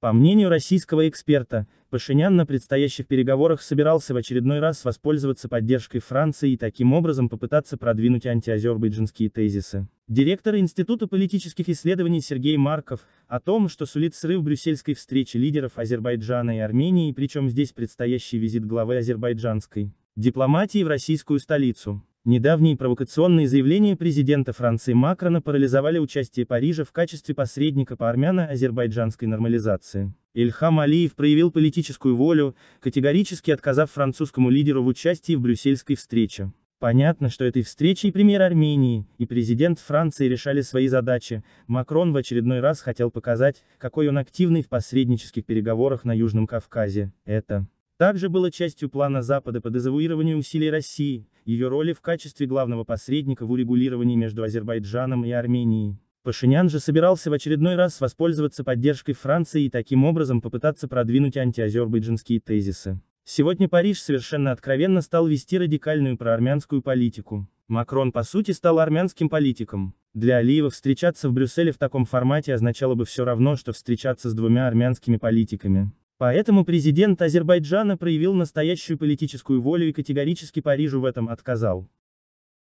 По мнению российского эксперта, Пашинян на предстоящих переговорах собирался в очередной раз воспользоваться поддержкой Франции и таким образом попытаться продвинуть антиазербайджанские тезисы. Директор Института политических исследований Сергей Марков, о том, что сулит срыв брюссельской встречи лидеров Азербайджана и Армении, причем здесь предстоящий визит главы азербайджанской дипломатии в российскую столицу. Недавние провокационные заявления президента Франции Макрона парализовали участие Парижа в качестве посредника по армяно-азербайджанской нормализации. Ильхам Алиев проявил политическую волю, категорически отказав французскому лидеру в участии в брюссельской встрече. Понятно, что этой встречей премьер Армении и президент Франции решали свои задачи, Макрон в очередной раз хотел показать, какой он активный в посреднических переговорах на Южном Кавказе. Это также было частью плана Запада по дезавуированию усилий России, ее роли в качестве главного посредника в урегулировании между Азербайджаном и Арменией. Пашинян же собирался в очередной раз воспользоваться поддержкой Франции и таким образом попытаться продвинуть антиазербайджанские тезисы. Сегодня Париж совершенно откровенно стал вести радикальную проармянскую политику. Макрон по сути стал армянским политиком. Для Алиева встречаться в Брюсселе в таком формате означало бы все равно, что встречаться с двумя армянскими политиками. Поэтому президент Азербайджана проявил настоящую политическую волю и категорически Парижу в этом отказал.